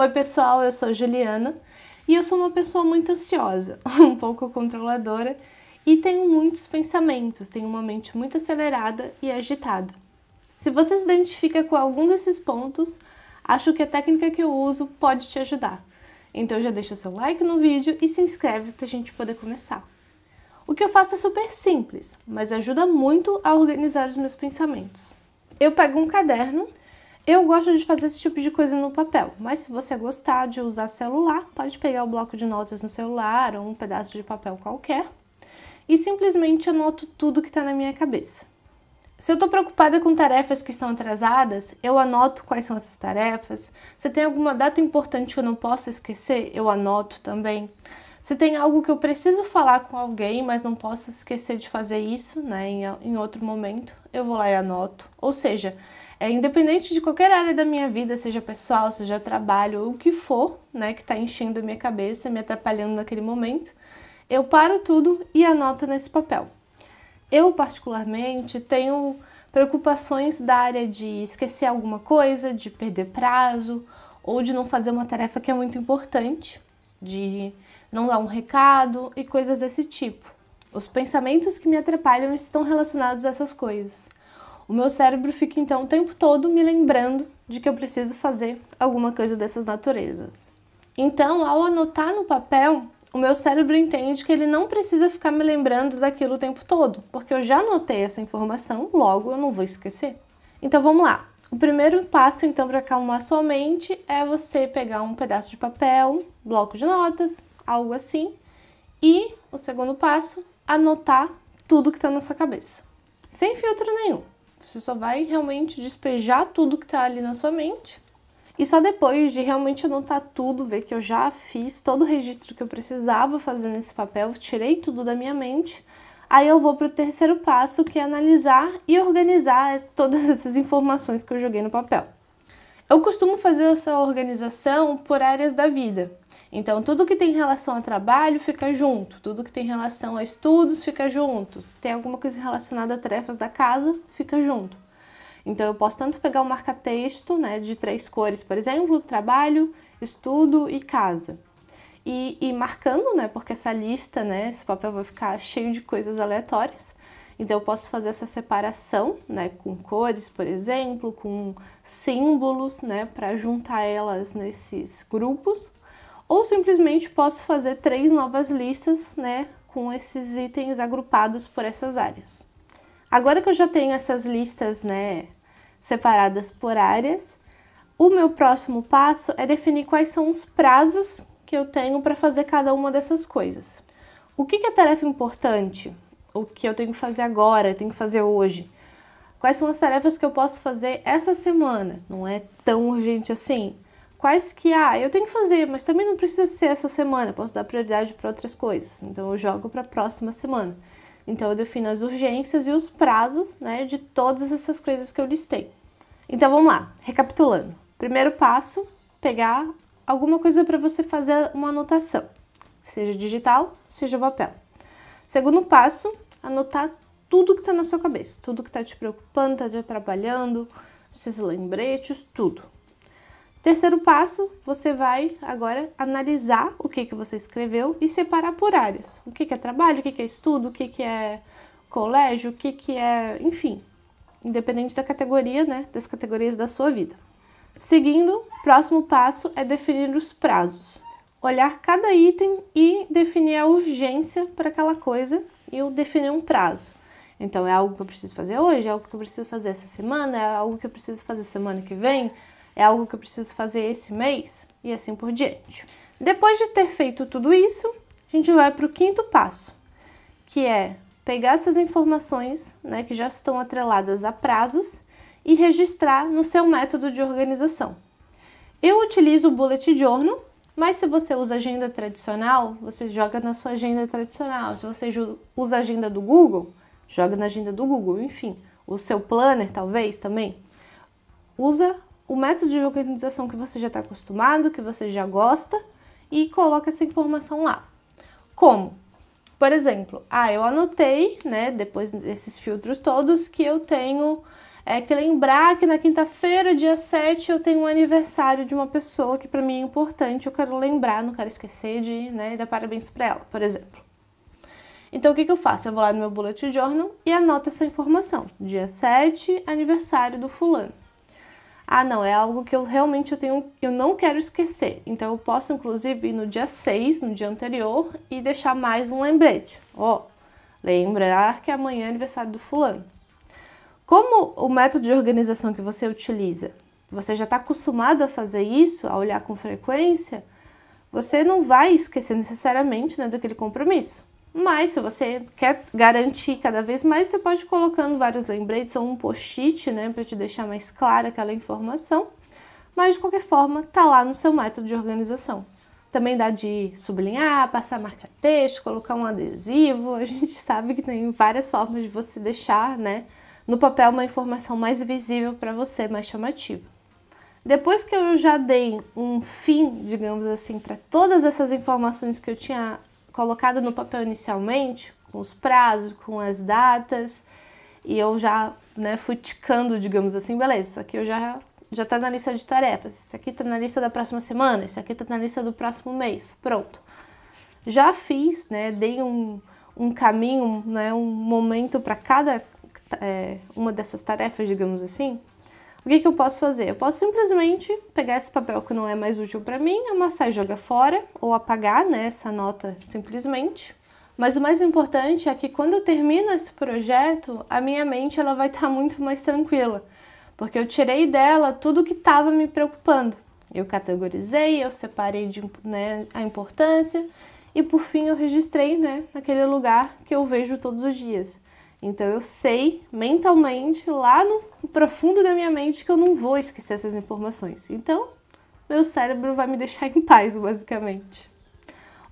Oi, pessoal, eu sou Juliana e eu sou uma pessoa muito ansiosa, um pouco controladora e tenho muitos pensamentos, tenho uma mente muito acelerada e agitada. Se você se identifica com algum desses pontos, acho que a técnica que eu uso pode te ajudar. Então já deixa seu like no vídeo e se inscreve para a gente poder começar. O que eu faço é super simples, mas ajuda muito a organizar os meus pensamentos. Eu pego um caderno eu gosto de fazer esse tipo de coisa no papel, mas se você gostar de usar celular, pode pegar o bloco de notas no celular ou um pedaço de papel qualquer e simplesmente anoto tudo que está na minha cabeça. Se eu estou preocupada com tarefas que estão atrasadas, eu anoto quais são essas tarefas. Se tem alguma data importante que eu não posso esquecer, eu anoto também. Se tem algo que eu preciso falar com alguém, mas não posso esquecer de fazer isso né, em, em outro momento, eu vou lá e anoto. Ou seja, é, independente de qualquer área da minha vida, seja pessoal, seja trabalho, ou o que for, né, que está enchendo a minha cabeça, me atrapalhando naquele momento, eu paro tudo e anoto nesse papel. Eu, particularmente, tenho preocupações da área de esquecer alguma coisa, de perder prazo, ou de não fazer uma tarefa que é muito importante, de não dar um recado e coisas desse tipo. Os pensamentos que me atrapalham estão relacionados a essas coisas. O meu cérebro fica então o tempo todo me lembrando de que eu preciso fazer alguma coisa dessas naturezas. Então, ao anotar no papel, o meu cérebro entende que ele não precisa ficar me lembrando daquilo o tempo todo, porque eu já anotei essa informação, logo eu não vou esquecer. Então vamos lá. O primeiro passo então para acalmar sua mente é você pegar um pedaço de papel, bloco de notas, algo assim, e o segundo passo, anotar tudo que está na sua cabeça, sem filtro nenhum. Você só vai realmente despejar tudo que tá ali na sua mente. E só depois de realmente anotar tudo, ver que eu já fiz todo o registro que eu precisava fazer nesse papel, tirei tudo da minha mente, Aí eu vou para o terceiro passo, que é analisar e organizar todas essas informações que eu joguei no papel. Eu costumo fazer essa organização por áreas da vida. Então, tudo que tem relação a trabalho fica junto, tudo que tem relação a estudos fica junto, se tem alguma coisa relacionada a tarefas da casa, fica junto. Então, eu posso tanto pegar um marca-texto né, de três cores, por exemplo, trabalho, estudo e casa. E, e marcando, né, porque essa lista, né, esse papel vai ficar cheio de coisas aleatórias. Então, eu posso fazer essa separação, né, com cores, por exemplo, com símbolos, né, para juntar elas nesses grupos ou simplesmente posso fazer três novas listas, né, com esses itens agrupados por essas áreas. Agora que eu já tenho essas listas, né, separadas por áreas, o meu próximo passo é definir quais são os prazos que eu tenho para fazer cada uma dessas coisas. O que, é tarefa importante? O que eu tenho que fazer agora, tenho que fazer hoje? Quais são as tarefas que eu posso fazer essa semana? Não é tão urgente assim quais que, ah, eu tenho que fazer, mas também não precisa ser essa semana, posso dar prioridade para outras coisas. Então eu jogo para a próxima semana. Então eu defino as urgências e os prazos, né, de todas essas coisas que eu listei. Então vamos lá, recapitulando. Primeiro passo, pegar alguma coisa para você fazer uma anotação, seja digital, seja papel. Segundo passo, anotar tudo que está na sua cabeça, tudo que está te preocupando, está te atrapalhando, esses lembretes, tudo. Terceiro passo, você vai agora analisar o que, que você escreveu e separar por áreas. O que, que é trabalho, o que, que é estudo, o que, que é colégio, o que, que é, enfim, independente da categoria, né, das categorias da sua vida. Seguindo, próximo passo é definir os prazos. Olhar cada item e definir a urgência para aquela coisa e eu definir um prazo. Então, é algo que eu preciso fazer hoje, é algo que eu preciso fazer essa semana, é algo que eu preciso fazer semana que vem é algo que eu preciso fazer esse mês e assim por diante. Depois de ter feito tudo isso, a gente vai para o quinto passo, que é pegar essas informações né, que já estão atreladas a prazos e registrar no seu método de organização. Eu utilizo o bullet journal, mas se você usa agenda tradicional, você joga na sua agenda tradicional. Se você usa agenda do Google, joga na agenda do Google, enfim, o seu planner talvez também. Usa o método de organização que você já está acostumado, que você já gosta, e coloca essa informação lá. Como? Por exemplo, ah, eu anotei, né, depois desses filtros todos, que eu tenho é, que lembrar que na quinta-feira, dia 7, eu tenho um aniversário de uma pessoa que para mim é importante, eu quero lembrar, não quero esquecer de né, dar parabéns para ela, por exemplo. Então, o que, que eu faço? Eu vou lá no meu bullet journal e anoto essa informação. Dia 7, aniversário do fulano ah, não, é algo que eu realmente eu tenho, eu não quero esquecer. Então eu posso inclusive ir no dia 6, no dia anterior, e deixar mais um lembrete. Ó, oh, lembrar que amanhã é aniversário do fulano. Como o método de organização que você utiliza, você já está acostumado a fazer isso, a olhar com frequência, você não vai esquecer necessariamente né, daquele compromisso. Mas se você quer garantir cada vez mais, você pode ir colocando vários lembretes ou um post-it, né, para te deixar mais clara aquela informação. Mas de qualquer forma, tá lá no seu método de organização. Também dá de sublinhar, passar marca-texto, colocar um adesivo. A gente sabe que tem várias formas de você deixar, né, no papel uma informação mais visível para você, mais chamativa. Depois que eu já dei um fim, digamos assim, para todas essas informações que eu tinha colocado no papel inicialmente, com os prazos, com as datas, e eu já né, fui ticando, digamos assim, beleza, isso aqui eu já já tá na lista de tarefas, isso aqui tá na lista da próxima semana, isso aqui tá na lista do próximo mês, pronto. Já fiz, né, dei um, um caminho, né, um momento para cada é, uma dessas tarefas, digamos assim, o que, que eu posso fazer? Eu posso simplesmente pegar esse papel que não é mais útil para mim, amassar e jogar fora, ou apagar né, essa nota simplesmente. Mas o mais importante é que quando eu termino esse projeto, a minha mente ela vai estar tá muito mais tranquila, porque eu tirei dela tudo que estava me preocupando. Eu categorizei, eu separei de, né, a importância e por fim eu registrei né, naquele lugar que eu vejo todos os dias. Então eu sei mentalmente, lá no profundo da minha mente, que eu não vou esquecer essas informações. Então, meu cérebro vai me deixar em paz, basicamente.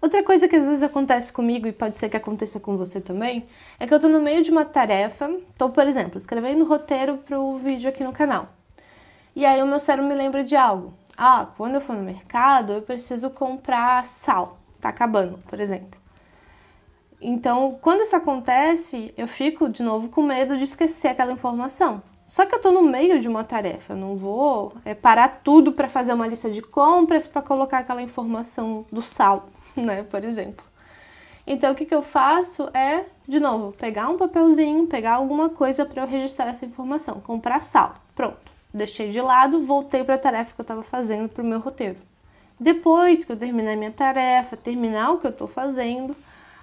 Outra coisa que às vezes acontece comigo e pode ser que aconteça com você também, é que eu tô no meio de uma tarefa, tô, por exemplo, escrevendo roteiro para o vídeo aqui no canal. E aí o meu cérebro me lembra de algo. Ah, quando eu for no mercado, eu preciso comprar sal. Tá acabando, por exemplo. Então, quando isso acontece, eu fico de novo com medo de esquecer aquela informação. Só que eu estou no meio de uma tarefa, eu não vou é, parar tudo para fazer uma lista de compras para colocar aquela informação do sal, né, por exemplo. Então, o que, que eu faço é, de novo, pegar um papelzinho, pegar alguma coisa para eu registrar essa informação, comprar sal. Pronto, deixei de lado, voltei para a tarefa que eu estava fazendo para o meu roteiro. Depois que eu terminar minha tarefa, terminar o que eu estou fazendo,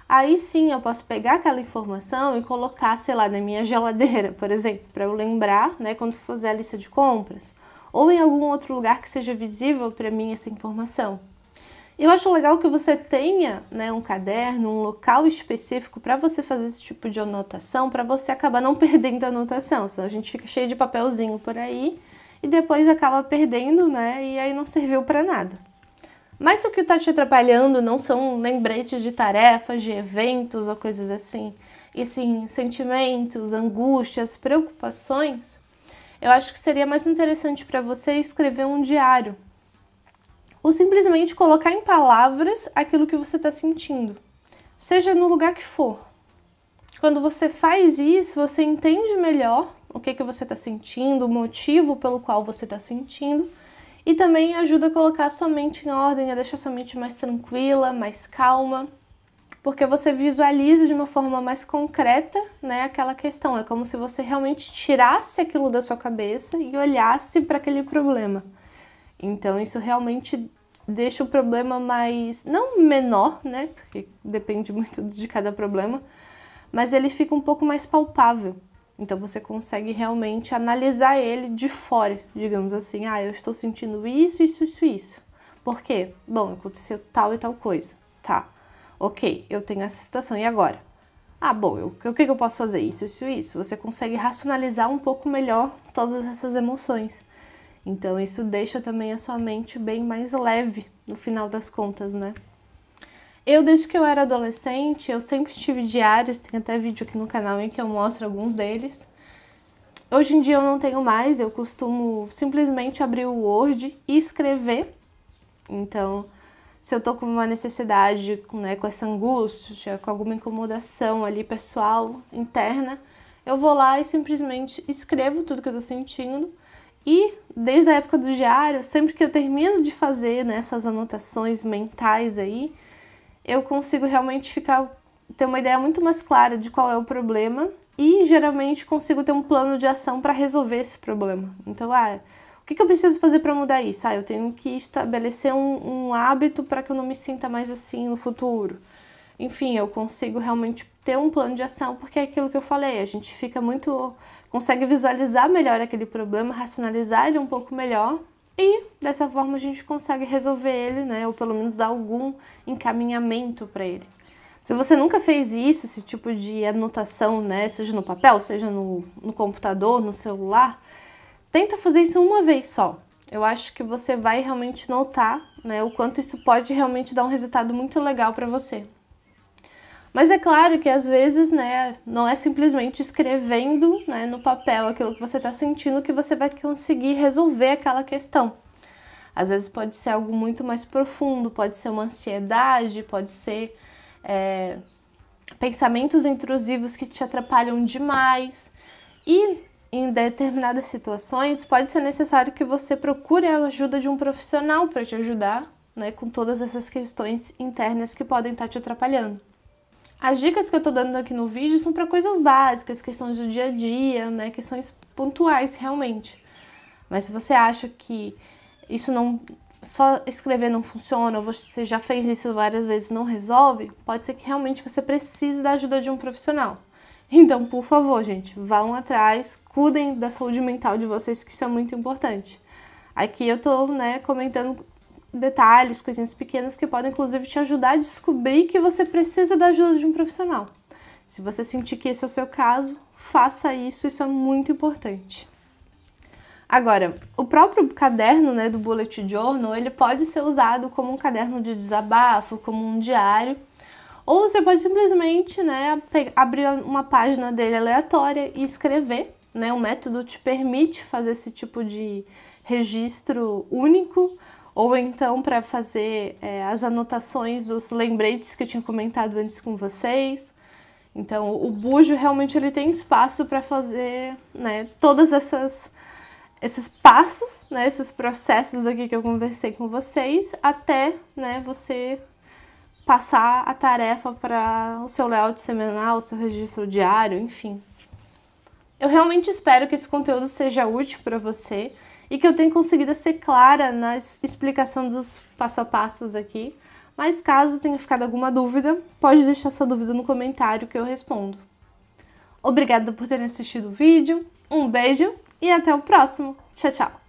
Aí sim eu posso pegar aquela informação e colocar, sei lá, na minha geladeira, por exemplo, para eu lembrar, né, quando fazer a lista de compras, ou em algum outro lugar que seja visível para mim essa informação. Eu acho legal que você tenha né, um caderno, um local específico para você fazer esse tipo de anotação, para você acabar não perdendo a anotação, senão a gente fica cheio de papelzinho por aí e depois acaba perdendo, né? E aí não serviu para nada. Mas o que está te atrapalhando não são lembretes de tarefas, de eventos ou coisas assim, e sim sentimentos, angústias, preocupações. Eu acho que seria mais interessante para você escrever um diário ou simplesmente colocar em palavras aquilo que você está sentindo, seja no lugar que for. Quando você faz isso, você entende melhor o que, que você está sentindo, o motivo pelo qual você está sentindo e também ajuda a colocar a sua mente em ordem, a deixar a sua mente mais tranquila, mais calma, porque você visualiza de uma forma mais concreta, né, aquela questão. É como se você realmente tirasse aquilo da sua cabeça e olhasse para aquele problema. Então isso realmente deixa o problema mais não menor, né, porque depende muito de cada problema, mas ele fica um pouco mais palpável. Então você consegue realmente analisar ele de fora, digamos assim. Ah, eu estou sentindo isso, isso, isso, isso. Por quê? Bom, aconteceu tal e tal coisa. Tá. Ok, eu tenho essa situação. E agora? Ah, bom, eu, o que, que eu posso fazer? Isso, isso, isso. Você consegue racionalizar um pouco melhor todas essas emoções. Então, isso deixa também a sua mente bem mais leve no final das contas, né? Eu, desde que eu era adolescente, eu sempre tive diários, tem até vídeo aqui no canal em que eu mostro alguns deles. Hoje em dia eu não tenho mais, eu costumo simplesmente abrir o Word e escrever. Então, se eu tô com uma necessidade, né, com essa angústia, com alguma incomodação ali pessoal, interna, eu vou lá e simplesmente escrevo tudo que eu tô sentindo. E desde a época do diário, sempre que eu termino de fazer né, essas anotações mentais aí, eu consigo realmente ficar ter uma ideia muito mais clara de qual é o problema e geralmente consigo ter um plano de ação para resolver esse problema. Então, ah, o que, que eu preciso fazer para mudar isso? Ah, eu tenho que estabelecer um, um hábito para que eu não me sinta mais assim no futuro. Enfim, eu consigo realmente ter um plano de ação, porque é aquilo que eu falei, a gente fica muito. consegue visualizar melhor aquele problema, racionalizar ele um pouco melhor e dessa forma a gente consegue resolver ele, né? Ou pelo menos dar algum encaminhamento para ele. Se você nunca fez isso, esse tipo de anotação, né? Seja no papel, seja no, no computador, no celular, tenta fazer isso uma vez só. Eu acho que você vai realmente notar né, o quanto isso pode realmente dar um resultado muito legal para você. Mas é claro que às vezes, né, não é simplesmente escrevendo né, no papel aquilo que você está sentindo que você vai conseguir resolver aquela questão. Às vezes pode ser algo muito mais profundo, pode ser uma ansiedade, pode ser é, pensamentos intrusivos que te atrapalham demais. E em determinadas situações pode ser necessário que você procure a ajuda de um profissional para te ajudar né, com todas essas questões internas que podem estar tá te atrapalhando. As dicas que eu tô dando aqui no vídeo são para coisas básicas, questões do dia a dia, né, questões pontuais realmente. Mas se você acha que isso não só escrever não funciona, ou você já fez isso várias vezes e não resolve, pode ser que realmente você precise da ajuda de um profissional. Então, por favor, gente, vão atrás, cuidem da saúde mental de vocês, que isso é muito importante. Aqui eu tô, né, comentando detalhes, coisinhas pequenas que podem inclusive te ajudar a descobrir que você precisa da ajuda de um profissional. Se você sentir que esse é o seu caso, faça isso, isso é muito importante. Agora, o próprio caderno né, do Bullet Journal, ele pode ser usado como um caderno de desabafo, como um diário, ou você pode simplesmente né, abrir uma página dele aleatória e escrever. Né? O método te permite fazer esse tipo de registro único, ou então para fazer é, as anotações dos lembretes que eu tinha comentado antes com vocês. Então, o bujo realmente ele tem espaço para fazer, né, todas essas esses passos, né, esses processos aqui que eu conversei com vocês, até, né, você passar a tarefa para o seu layout semanal, o seu registro diário, enfim. Eu realmente espero que esse conteúdo seja útil para você e que eu tenho conseguido ser clara na explicação dos passo a passos aqui. Mas caso tenha ficado alguma dúvida, pode deixar sua dúvida no comentário que eu respondo. Obrigada por terem assistido o vídeo, um beijo e até o próximo. Tchau, tchau!